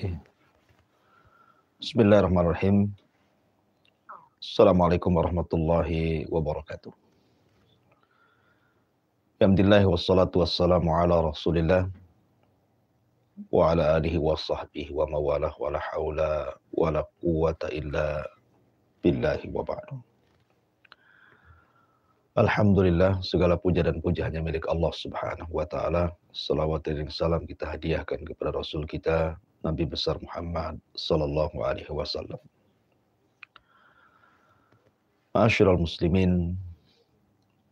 Iya. Bismillahirrahmanirrahim. Assalamualaikum warahmatullahi wabarakatuh. Alhamdulillah wassalatu wassalamu ala rasulillah wa ala alihi wa sahbihi wa mawalah wa la hawla wa la quwata illa billahi wa ba'du. Alhamdulillah segala puja dan puja hanya milik Allah Subhanahu wa taala. Salawat dan salam kita hadiahkan kepada Rasul kita Nabi besar Muhammad sallallahu alaihi wasallam. Ma'asyiral muslimin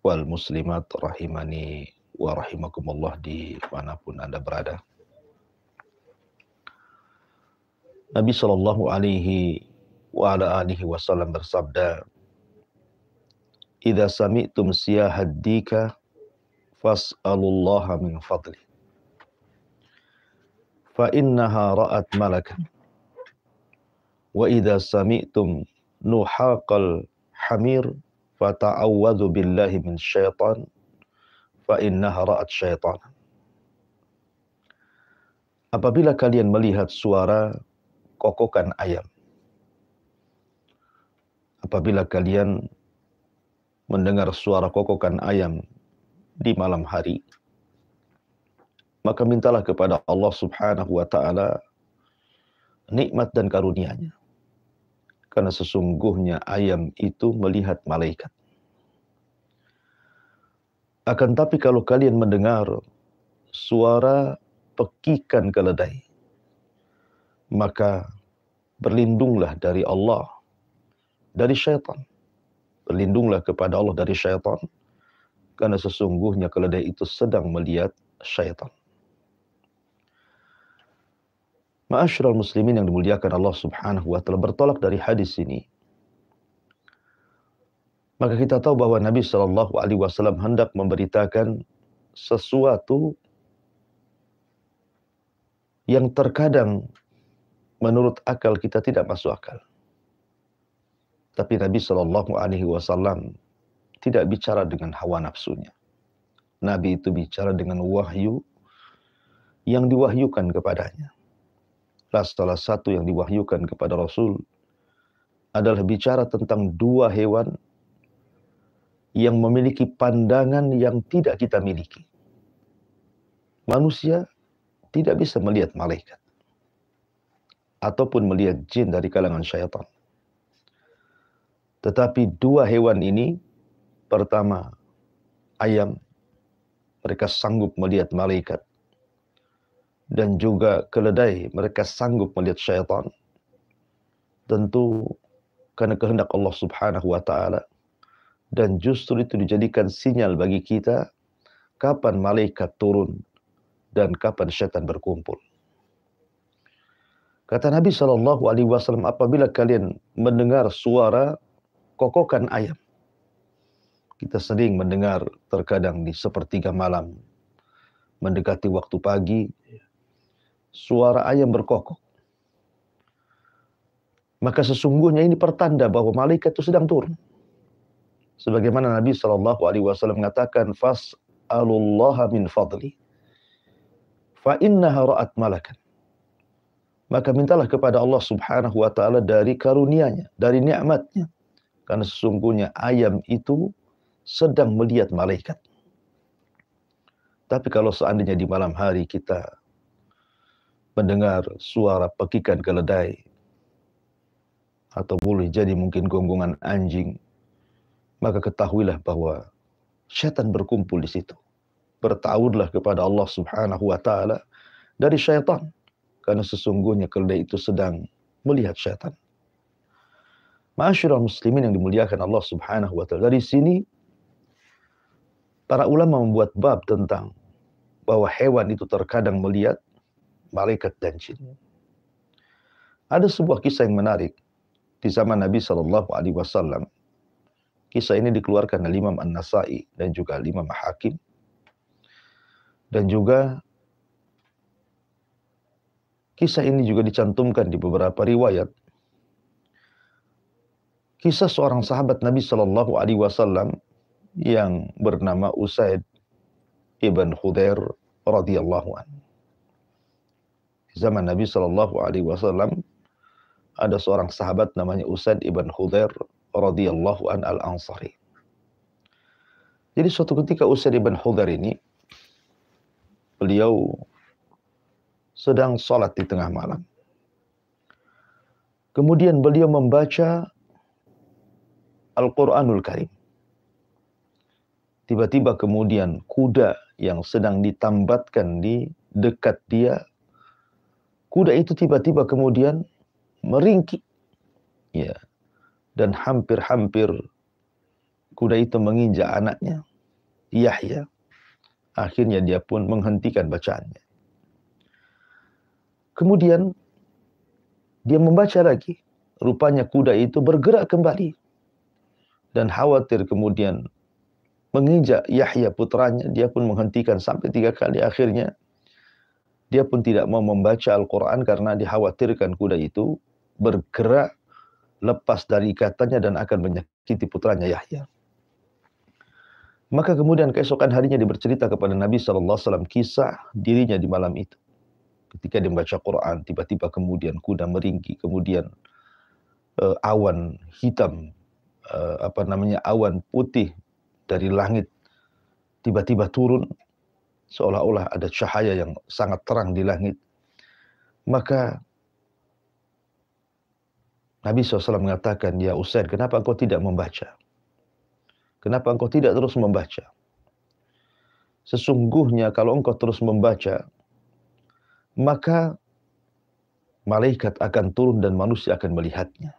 wal muslimat rahimani wa rahimakumullah di manapun Anda berada. Nabi Sallallahu alaihi wa ala alihi wasallam bersabda, Idza sami'tum siyahaddika fas'alullaha min fadli. Fa innaha ra'at malaka Wa idza sami'tum nuhaqal hamir fata'awwadhu billahi min syaitan fa innaha ra'at syaitan. Apabila kalian melihat suara kokokan ayam, apabila kalian mendengar suara kokokan ayam di malam hari, maka mintalah kepada Allah Subhanahu wa taala nikmat dan karunia-Nya. Karena sesungguhnya ayam itu melihat malaikat. Akan tapi kalau kalian mendengar suara pekikan keledai, maka berlindunglah dari Allah, dari syaitan berlindunglah kepada Allah dari syaitan, karena sesungguhnya keledai itu sedang melihat syaitan. Ma'asyiral muslimin yang dimuliakan Allah Subhanahu wa taala bertolak dari hadis ini. Maka kita tahu bahwa Nabi Shallallahu alaihi wasallam hendak memberitakan sesuatu yang terkadang menurut akal kita tidak masuk akal. Tapi Nabi Shallallahu Alaihi Wasallam tidak bicara dengan hawa nafsunya. Nabi itu bicara dengan wahyu yang diwahyukan kepadanya. Nah, salah satu yang diwahyukan kepada Rasul adalah bicara tentang dua hewan yang memiliki pandangan yang tidak kita miliki. Manusia tidak bisa melihat malaikat ataupun melihat jin dari kalangan syaitan tetapi dua hewan ini, pertama ayam, mereka sanggup melihat malaikat. Dan juga keledai, mereka sanggup melihat syaitan. Tentu karena kehendak Allah subhanahu wa ta'ala. Dan justru itu dijadikan sinyal bagi kita kapan malaikat turun dan kapan syaitan berkumpul. Kata Nabi Shallallahu Alaihi Wasallam, apabila kalian mendengar suara kokokan ayam. Kita sering mendengar terkadang di sepertiga malam, mendekati waktu pagi, suara ayam berkokok. Maka sesungguhnya ini pertanda bahwa malaikat itu sedang turun. Sebagaimana Nabi Shallallahu Alaihi Wasallam mengatakan, Fas alulaha min fadli. Fa inna ra'at malakan. Maka mintalah kepada Allah subhanahu wa ta'ala dari karunia-Nya, dari nikmatnya. Karena sesungguhnya ayam itu sedang melihat malaikat. Tapi kalau seandainya di malam hari kita mendengar suara pekikan keledai, atau boleh jadi mungkin gonggongan anjing, maka ketahuilah bahwa syaitan berkumpul di situ. Bertawurlah kepada Allah Subhanahu wa taala dari syaitan karena sesungguhnya keledai itu sedang melihat syaitan. Ma'asyiral muslimin yang dimuliakan Allah Subhanahu wa taala. Dari sini para ulama membuat bab tentang bahwa hewan itu terkadang melihat malaikat dan jin. Ada sebuah kisah yang menarik di zaman Nabi Shallallahu alaihi wasallam. Kisah ini dikeluarkan oleh Imam An-Nasa'i dan juga Imam Hakim dan juga kisah ini juga dicantumkan di beberapa riwayat kisah seorang sahabat Nabi Shallallahu Alaihi Wasallam yang bernama Usaid ibn Khudair radhiyallahu an. zaman Nabi Shallallahu Alaihi Wasallam ada seorang sahabat namanya Usaid ibn Khudair radhiyallahu an al Ansari. Jadi suatu ketika Usaid ibn Khudair ini beliau sedang sholat di tengah malam. Kemudian beliau membaca Al-Quranul Karim. Tiba-tiba kemudian kuda yang sedang ditambatkan di dekat dia, kuda itu tiba-tiba kemudian meringki, Ya. Dan hampir-hampir kuda itu menginjak anaknya, Yahya. Akhirnya dia pun menghentikan bacaannya. Kemudian dia membaca lagi. Rupanya kuda itu bergerak kembali dan khawatir kemudian menginjak Yahya putranya, dia pun menghentikan sampai tiga kali akhirnya. Dia pun tidak mau membaca Al-Quran karena dikhawatirkan kuda itu bergerak lepas dari ikatannya dan akan menyakiti putranya Yahya. Maka kemudian keesokan harinya dia bercerita kepada Nabi SAW kisah dirinya di malam itu. Ketika dia membaca Quran, tiba-tiba kemudian kuda meringki, kemudian uh, awan hitam Eh, apa namanya awan putih dari langit tiba-tiba turun seolah-olah ada cahaya yang sangat terang di langit maka Nabi SAW mengatakan ya Usaid kenapa engkau tidak membaca kenapa engkau tidak terus membaca sesungguhnya kalau engkau terus membaca maka malaikat akan turun dan manusia akan melihatnya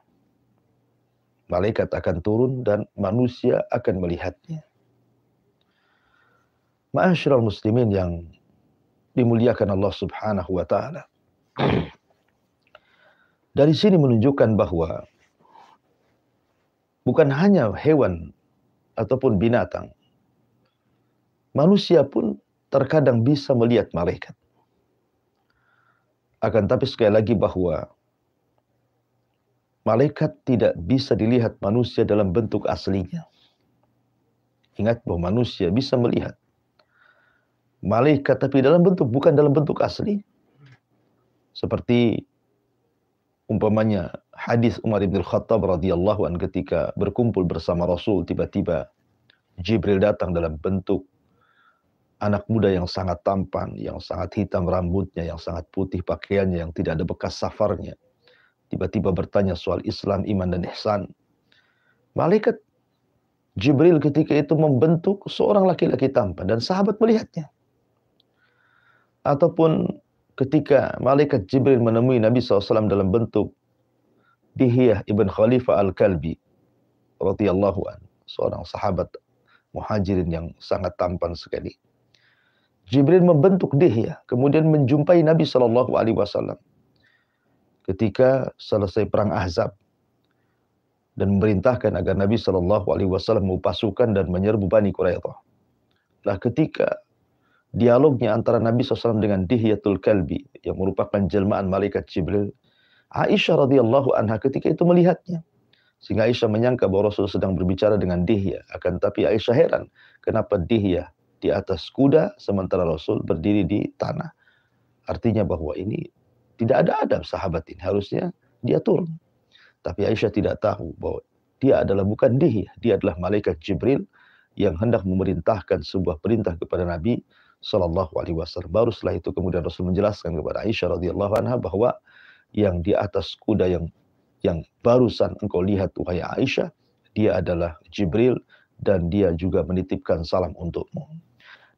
malaikat akan turun dan manusia akan melihatnya. Ya. Ma'asyiral muslimin yang dimuliakan Allah Subhanahu wa taala. Dari sini menunjukkan bahwa bukan hanya hewan ataupun binatang. Manusia pun terkadang bisa melihat malaikat. Akan tapi sekali lagi bahwa malaikat tidak bisa dilihat manusia dalam bentuk aslinya. Ingat bahwa manusia bisa melihat malaikat tapi dalam bentuk bukan dalam bentuk asli. Seperti umpamanya hadis Umar bin Khattab radhiyallahu an ketika berkumpul bersama Rasul tiba-tiba Jibril datang dalam bentuk anak muda yang sangat tampan, yang sangat hitam rambutnya, yang sangat putih pakaiannya, yang tidak ada bekas safarnya tiba-tiba bertanya soal Islam, iman, dan ihsan. Malaikat Jibril ketika itu membentuk seorang laki-laki tampan dan sahabat melihatnya. Ataupun ketika malaikat Jibril menemui Nabi SAW dalam bentuk Dihiyah ibn Khalifah Al-Kalbi roti an, seorang sahabat muhajirin yang sangat tampan sekali. Jibril membentuk Dihiyah, kemudian menjumpai Nabi saw ketika selesai perang Ahzab dan memerintahkan agar Nabi Shallallahu Alaihi Wasallam mempasukan dan menyerbu Bani Quraidah. Lah ketika dialognya antara Nabi SAW dengan Dihyatul Kalbi yang merupakan jelmaan malaikat Jibril, Aisyah radhiyallahu anha ketika itu melihatnya. Sehingga Aisyah menyangka bahwa Rasul sedang berbicara dengan Dihya. Akan tapi Aisyah heran kenapa Dihya di atas kuda sementara Rasul berdiri di tanah. Artinya bahwa ini tidak ada adab sahabat ini, harusnya dia turun. Hmm. Tapi Aisyah tidak tahu bahwa dia adalah bukan dia, dia adalah malaikat Jibril yang hendak memerintahkan sebuah perintah kepada Nabi Shallallahu Alaihi Wasallam. Baru setelah itu kemudian Rasul menjelaskan kepada Aisyah radhiyallahu anha bahwa yang di atas kuda yang yang barusan engkau lihat wahai Aisyah, dia adalah Jibril dan dia juga menitipkan salam untukmu.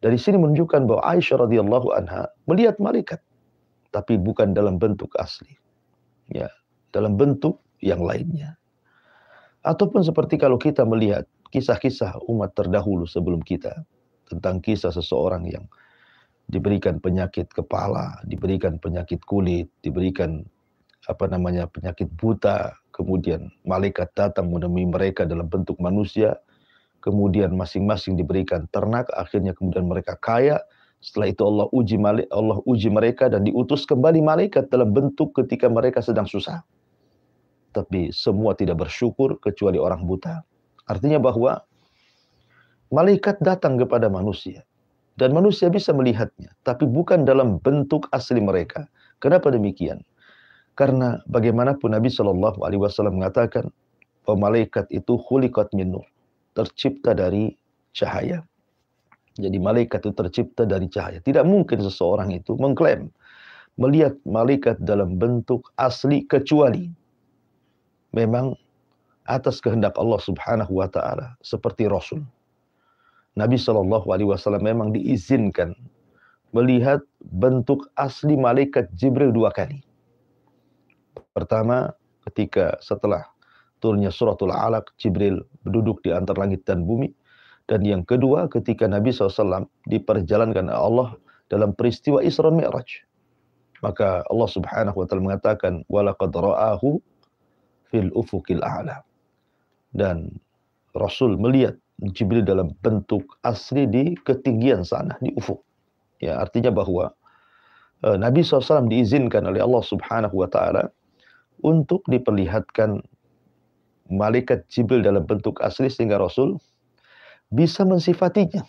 Dari sini menunjukkan bahwa Aisyah radhiyallahu anha melihat malaikat tapi bukan dalam bentuk asli. Ya, dalam bentuk yang lainnya. Ataupun seperti kalau kita melihat kisah-kisah umat terdahulu sebelum kita tentang kisah seseorang yang diberikan penyakit kepala, diberikan penyakit kulit, diberikan apa namanya penyakit buta, kemudian malaikat datang menemui mereka dalam bentuk manusia, kemudian masing-masing diberikan ternak, akhirnya kemudian mereka kaya, setelah itu Allah uji Allah uji mereka dan diutus kembali malaikat dalam bentuk ketika mereka sedang susah. Tapi semua tidak bersyukur kecuali orang buta. Artinya bahwa malaikat datang kepada manusia dan manusia bisa melihatnya, tapi bukan dalam bentuk asli mereka. Kenapa demikian? Karena bagaimanapun Nabi Shallallahu Alaihi Wasallam mengatakan bahwa malaikat itu hulikat minur, tercipta dari cahaya. Jadi malaikat itu tercipta dari cahaya. Tidak mungkin seseorang itu mengklaim melihat malaikat dalam bentuk asli kecuali memang atas kehendak Allah Subhanahu wa taala seperti rasul. Nabi Shallallahu alaihi wasallam memang diizinkan melihat bentuk asli malaikat Jibril dua kali. Pertama, ketika setelah turunnya suratul Alaq, Jibril duduk di antara langit dan bumi. Dan yang kedua ketika Nabi SAW diperjalankan Allah dalam peristiwa Isra Mi'raj. Maka Allah Subhanahu wa taala mengatakan walaqad ra'ahu fil ufuqil a'la. Dan Rasul melihat Jibril dalam bentuk asli di ketinggian sana di ufuk. Ya, artinya bahwa eh, Nabi SAW diizinkan oleh Allah Subhanahu wa taala untuk diperlihatkan malaikat Jibril dalam bentuk asli sehingga Rasul bisa mensifatinya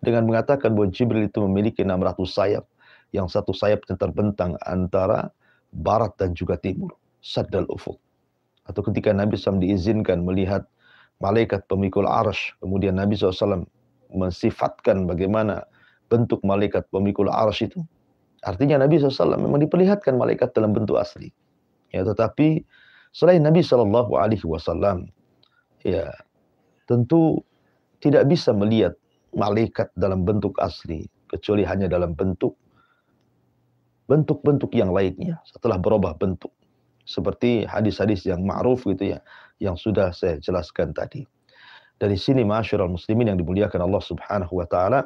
dengan mengatakan bahwa Jibril itu memiliki 600 sayap yang satu yang terbentang antara barat dan juga timur saddal ufuk atau ketika Nabi SAW diizinkan melihat malaikat pemikul arsh kemudian Nabi SAW mensifatkan bagaimana bentuk malaikat pemikul arsh itu artinya Nabi SAW memang diperlihatkan malaikat dalam bentuk asli ya tetapi selain Nabi SAW, ya tentu tidak bisa melihat malaikat dalam bentuk asli kecuali hanya dalam bentuk bentuk-bentuk yang lainnya setelah berubah bentuk seperti hadis-hadis yang ma'ruf gitu ya yang sudah saya jelaskan tadi dari sini masyarakat muslimin yang dimuliakan Allah Subhanahu wa taala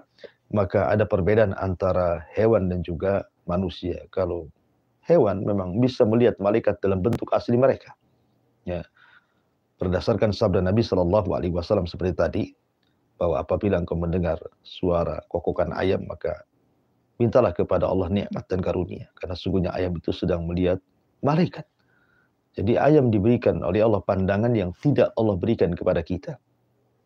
maka ada perbedaan antara hewan dan juga manusia kalau hewan memang bisa melihat malaikat dalam bentuk asli mereka ya berdasarkan sabda Nabi Shallallahu alaihi wasallam seperti tadi bahwa apabila engkau mendengar suara kokokan ayam maka mintalah kepada Allah nikmat dan karunia karena sungguhnya ayam itu sedang melihat malaikat. Jadi ayam diberikan oleh Allah pandangan yang tidak Allah berikan kepada kita.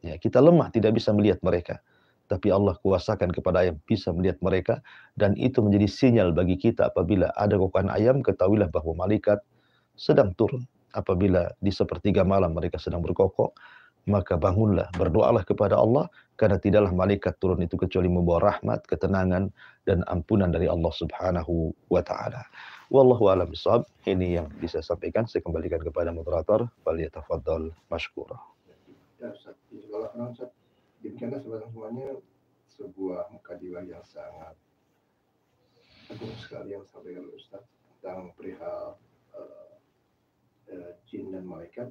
Ya, kita lemah tidak bisa melihat mereka tapi Allah kuasakan kepada ayam bisa melihat mereka dan itu menjadi sinyal bagi kita apabila ada kokokan ayam ketahuilah bahwa malaikat sedang turun apabila di sepertiga malam mereka sedang berkokok maka bangunlah, berdoalah kepada Allah, karena tidaklah malaikat turun itu kecuali membawa rahmat, ketenangan, dan ampunan dari Allah subhanahu wa ta'ala. Wallahu alam sahab, ini yang bisa sampaikan, saya kembalikan kepada moderator, faliyatafadol masyukurah. Ya, Ustaz, demikianlah semuanya sebuah mukadimah yang sangat agung sekali yang sampaikan Ustaz tentang perihal uh, uh, jin dan malaikat